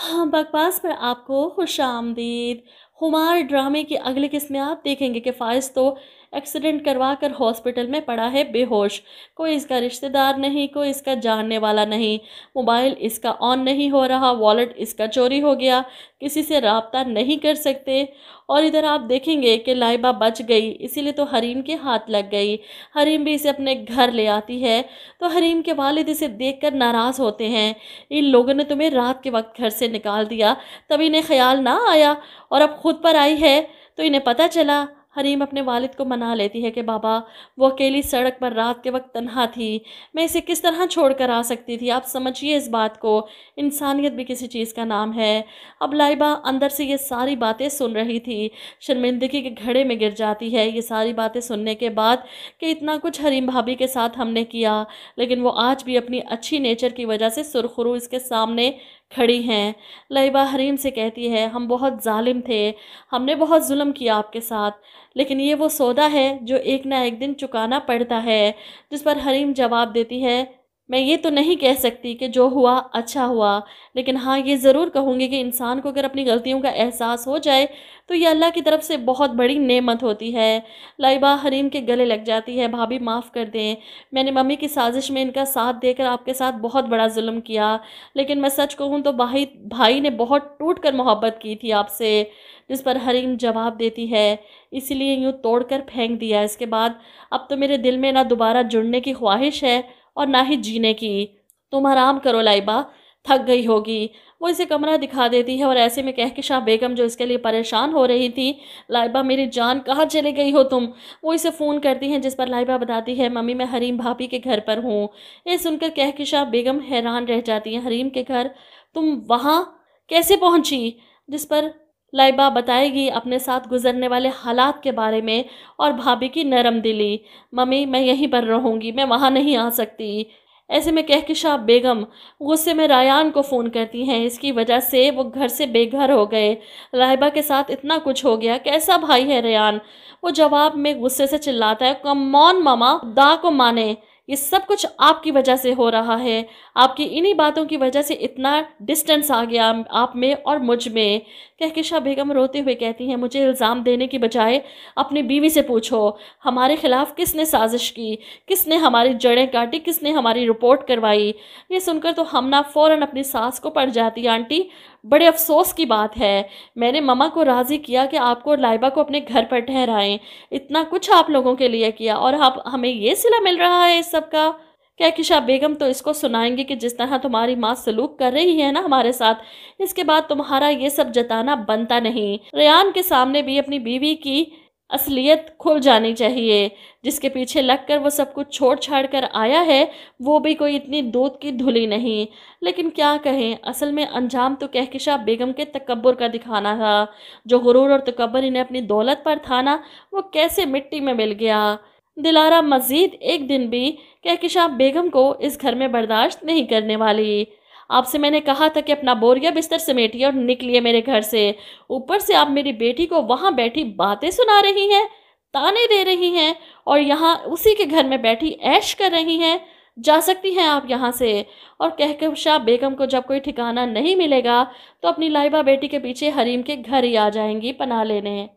हाँ, बकवास पर आपको खुश आमदीद हुमार ड्रामे की अगली किस्म में आप देखेंगे कि फ़ायज़ तो एक्सीडेंट करवा कर हॉस्पिटल में पड़ा है बेहोश कोई इसका रिश्तेदार नहीं कोई इसका जानने वाला नहीं मोबाइल इसका ऑन नहीं हो रहा वॉलेट इसका चोरी हो गया किसी से रबता नहीं कर सकते और इधर आप देखेंगे कि लाइबा बच गई इसीलिए तो हरीम के हाथ लग गई हरीम भी इसे अपने घर ले आती है तो हरीम के वालद इसे देख कर नाराज़ होते हैं इन लोगों ने तुम्हें रात के वक्त घर से निकाल दिया तभी इन्हें ख्याल ना आया और अब खुद पर आई है तो इन्हें पता चला हरीम अपने वालिद को मना लेती है कि बाबा वो अकेली सड़क पर रात के वक्त तन्हा थी मैं इसे किस तरह छोड़ कर आ सकती थी आप समझिए इस बात को इंसानियत भी किसी चीज़ का नाम है अब लाइबा अंदर से ये सारी बातें सुन रही थी शर्मिंदगी के घड़े में गिर जाती है ये सारी बातें सुनने के बाद कि इतना कुछ हरीम भाभी के साथ हमने किया लेकिन वो आज भी अपनी अच्छी नेचर की वजह से सुरखरू इसके सामने खड़ी हैं लैबा हरीम से कहती है हम बहुत ालिम थे हमने बहुत जुल्म किया आपके साथ लेकिन ये वो सौदा है जो एक ना एक दिन चुकाना पड़ता है जिस पर हरीम जवाब देती है मैं ये तो नहीं कह सकती कि जो हुआ अच्छा हुआ लेकिन हाँ ये ज़रूर कहूँगी कि इंसान को अगर अपनी गलतियों का एहसास हो जाए तो ये अल्लाह की तरफ से बहुत बड़ी नेमत होती है लाइबा हरीम के गले लग जाती है भाभी माफ़ कर दें मैंने मम्मी की साजिश में इनका साथ देकर आपके साथ बहुत बड़ा जुल्म किया लेकिन मैं सच कहूँ तो भाई भाई ने बहुत टूट कर मोहब्बत की थी आपसे जिस पर हरीम जवाब देती है इसीलिए यूँ तोड़ कर फेंक दिया इसके बाद अब तो मेरे दिल में ना दोबारा जुड़ने की ख्वाहिश है और ना ही जीने की तुम आराम करो लाइबा थक गई होगी वो इसे कमरा दिखा देती है और ऐसे में कहकशाह बेगम जो इसके लिए परेशान हो रही थी लाइबा मेरी जान कहाँ चले गई हो तुम वो इसे फ़ोन करती हैं जिस पर लाइबा बताती है मम्मी मैं हरीम भाभी के घर पर हूँ ये सुनकर शाह बेगम हैरान रह जाती हैं हरीम के घर तुम वहाँ कैसे पहुँची जिस पर लाइबा बताएगी अपने साथ गुजरने वाले हालात के बारे में और भाभी की नरम दिली मम्मी मैं यहीं पर रहूँगी मैं वहाँ नहीं आ सकती ऐसे में कहकशा बेगम गुस्से में रायान को फ़ोन करती हैं इसकी वजह से वो घर से बेघर हो गए लाइबा के साथ इतना कुछ हो गया कैसा भाई है रयान वो जवाब में गुस्से से चिल्लाता है कमौन मामा दा को माने ये सब कुछ आपकी वजह से हो रहा है आपकी इन्हीं बातों की वजह से इतना डिस्टेंस आ गया आप में और मुझ में कहकशा बेगम रोते हुए कहती हैं मुझे इल्ज़ाम देने की बजाय अपनी बीवी से पूछो हमारे ख़िलाफ़ किसने साजिश की किसने हमारी जड़ें काटी किसने हमारी रिपोर्ट करवाई ये सुनकर तो हमना फ़ौर अपनी सास को पड़ जाती आंटी बड़े अफसोस की बात है मैंने ममा को राज़ी किया कि आपको लाइबा को अपने घर पर ठहराएं इतना कुछ आप लोगों के लिए किया और आप हमें ये सिला मिल रहा है इस सबका कहकिशा बेगम तो इसको सुनाएंगे कि जिस तरह तुम्हारी माँ सलूक कर रही है ना हमारे साथ इसके बाद तुम्हारा ये सब जताना बनता नहीं रेयान के सामने भी अपनी बीवी की असलियत खुल जानी चाहिए जिसके पीछे लगकर वो सब कुछ छोड़ छाड़ कर आया है वो भी कोई इतनी दूध की धुली नहीं लेकिन क्या कहें असल में अंजाम तो कहकशा बेगम के तकबर का दिखाना था जो गुरूर और तकबर इन्हें अपनी दौलत पर था ना वो कैसे मिट्टी में मिल गया दिलारा मजीद एक दिन भी कहकशां बेगम को इस घर में बर्दाश्त नहीं करने वाली आपसे मैंने कहा था कि अपना बोरिया बिस्तर समेटिए और निकलिए मेरे घर से ऊपर से आप मेरी बेटी को वहाँ बैठी बातें सुना रही हैं ताने दे रही हैं और यहाँ उसी के घर में बैठी ऐश कर रही हैं जा सकती हैं आप यहाँ से और कहकर शाह बेगम को जब कोई ठिकाना नहीं मिलेगा तो अपनी लाइबा बेटी के पीछे हरीम के घर ही आ जाएंगी पना लेने